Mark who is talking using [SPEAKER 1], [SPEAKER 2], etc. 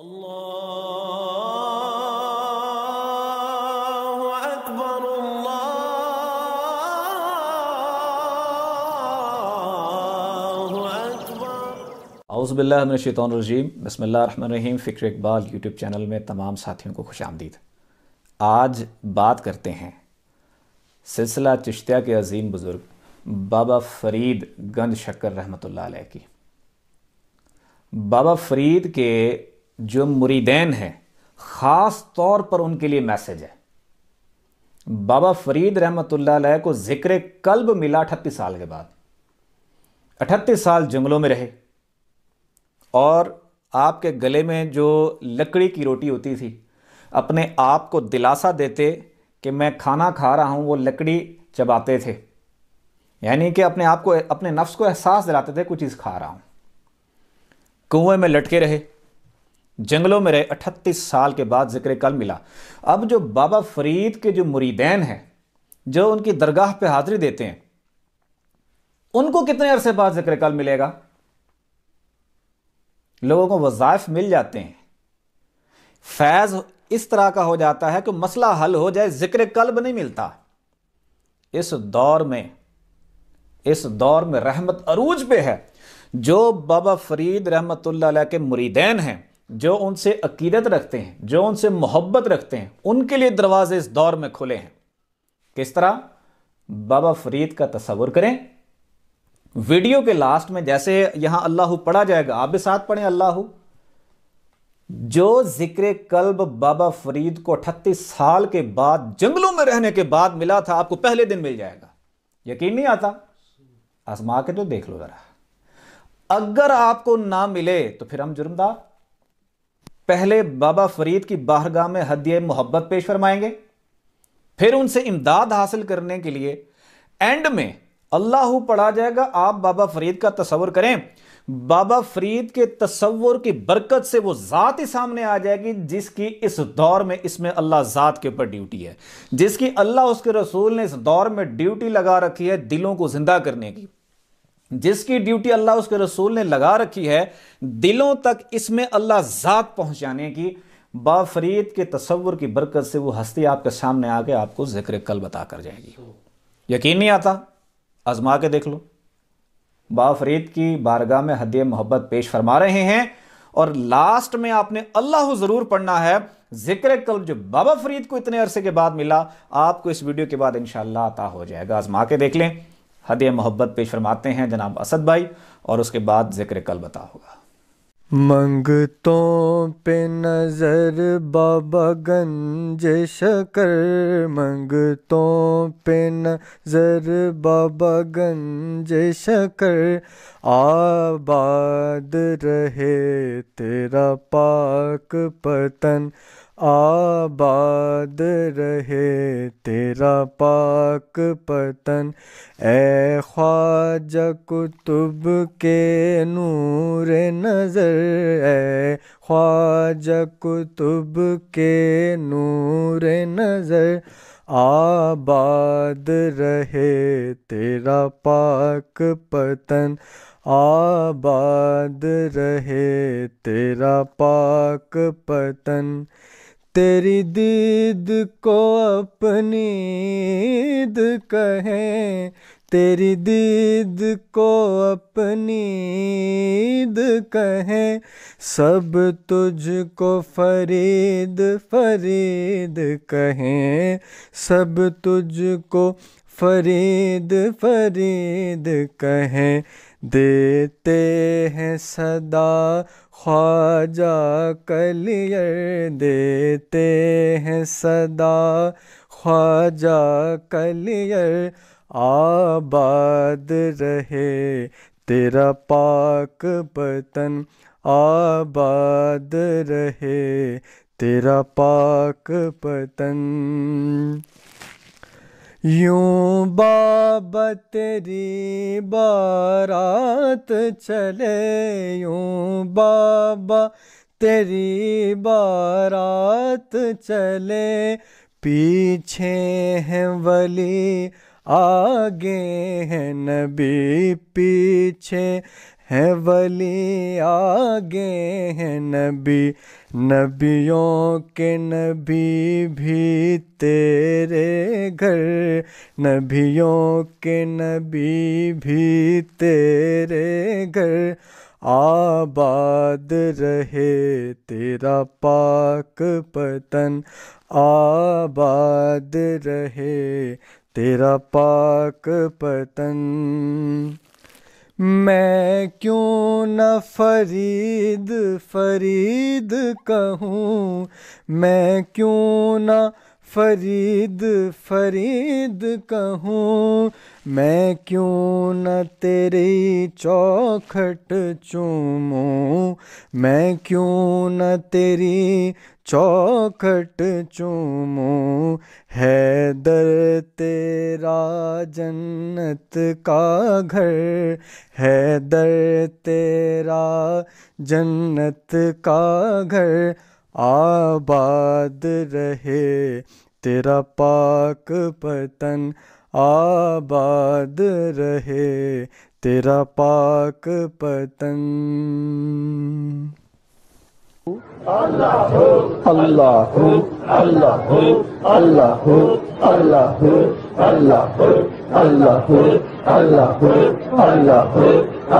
[SPEAKER 1] الله أكبر الله
[SPEAKER 2] बसमीम फ़िक्र Iqbal YouTube channel में तमाम साथियों को खुश आमदीद आज बात करते हैं सिलसिला चिश्तिया के अजीम बुज़ुर्ग बाबा फ़रीद गंज शक्कर रहमत की बाबा फ़रीद के जो मुरीदैन हैं ख़ास तौर पर उनके लिए मैसेज है बाबा फरीद रहमत को ज़िक्र कल्ब मिला अठत्तीस साल के बाद अठत्तीस साल जंगलों में रहे और आपके गले में जो लकड़ी की रोटी होती थी अपने आप को दिलासा देते कि मैं खाना खा रहा हूँ वो लकड़ी चबाते थे यानी कि अपने आप को अपने नफ्स को एहसास दिलाते थे कुछ चीज़ खा रहा हूँ कुएं में लटके रहे जंगलों में रहे अठतीस साल के बाद जिक्र कल मिला अब जो बाबा फरीद के जो मुरीदैन हैं जो उनकी दरगाह पे हाजिरी देते हैं उनको कितने अरसे बाद जिक्र कल मिलेगा लोगों को वजायफ मिल जाते हैं फैज़ इस तरह का हो जाता है कि मसला हल हो जाए जिक्र कल्ब नहीं मिलता इस दौर में इस दौर में रहमत अरूज पे है जो बाबा फरीद रहमत के मुरीदैन हैं जो उनसे अकीदत रखते हैं जो उनसे मोहब्बत रखते हैं उनके लिए दरवाजे इस दौर में खुले हैं किस तरह बाबा फरीद का तस्वुर करें वीडियो के लास्ट में जैसे यहां अल्लाह पढ़ा जाएगा आप भी साथ पढ़ें अल्लाह जो जिक्र कल्ब बाबा फरीद को अठतीस साल के बाद जंगलों में रहने के बाद मिला था आपको पहले दिन मिल जाएगा यकीन नहीं आता आजमा के तो देख लो जरा अगर आपको ना मिले तो फिर हम जुर्मदार पहले बाबा फरीद की बाहरगाह में हद मोहब्बत पेश फरमाएंगे फिर उनसे इमदाद हासिल करने के लिए एंड में अल्लाह पढ़ा जाएगा आप बाबा फरीद का तस्वर करें बाबा फरीद के तस्वर की बरकत से वो ज़ात ही सामने आ जाएगी जिसकी इस दौर में इसमें अल्लाह ज़ात के ऊपर ड्यूटी है जिसकी अल्लाह उसके रसूल ने इस दौर में ड्यूटी लगा रखी है दिलों को ज़िंदा करने की जिसकी ड्यूटी अल्लाह उसके रसूल ने लगा रखी है दिलों तक इसमें अल्लाह ज़ात पहुंचाने की बाफरीद के तस्वुर की बरकत से वो हस्ती आपके सामने आके आपको जिक्र कल बता कर जाएगी यकीन नहीं आता आजमा के देख लो बाफरीद की बारगाह में हद मोहब्बत पेश फरमा रहे हैं और लास्ट में आपने अल्लाह ज़रूर पढ़ना है जिक्र कल जो बाबा फरीद को इतने अरसे के बाद मिला आपको इस वीडियो के बाद इन आता हो जाएगा आजमा के देख लें हद मोहब्बत पेश फरमाते हैं जनाब असद भाई और उसके बाद जिक्र कल बता होगा
[SPEAKER 1] मंगतों पे नज़र बाबा गंज शकर मंगतों पे नज़र बाबा गंज शकर आबाद रहे तेरा पाक पतन आबाद रहे तेरा पाक पतन ए ख्वाज कुतुब के नूर नज़र ए ख्वाज कुतुब के नूर नज़र आबाद रहे तेरा पाक पतन आबाद रहे तेरा पाक पतन तेरी दीद को अपनी ईद कहें तेरी दीद को अपनी ईद कहें सब तुझको फरीद फरीद कहें सब तुझको फरीद फरीद कहें देते हैं सदा ख्वाजा कलियर देते हैं सदा ख्वाजा कलियर आबाद रहे तेरा पाक बतन आबाद रहे तेरा पाक पतन यूं बाबा तेरी बारात चले यूं बाबा तेरी बारात चले पीछे हैं वली आगे हैं नबी पीछे हैं वली आगे हैं नबी नबियों के नबी भी तेरे घर नबियों के नबी भी तेरे घर आबाद रहे तेरा पाक पतन आबाद रहे तेरा पाक पतन मैं क्यों न फरीद फरीद कहूँ मैं क्यों न फरीद फरीद कहूँ मैं क्यों न तेरी चौखट चूमूँ मैं क्यों न तेरी चौखट चूमूँ है दर तेरा जन्नत का घर है दर तेरा जन्नत का घर आबाद रहे तेरा पाक पतन आबाद रहे तेरा पाक पतन
[SPEAKER 2] अल्लाह अल्लाह अल्लाह अल्लाह अल्लाह अल्लाह अल्लाह अल्लाह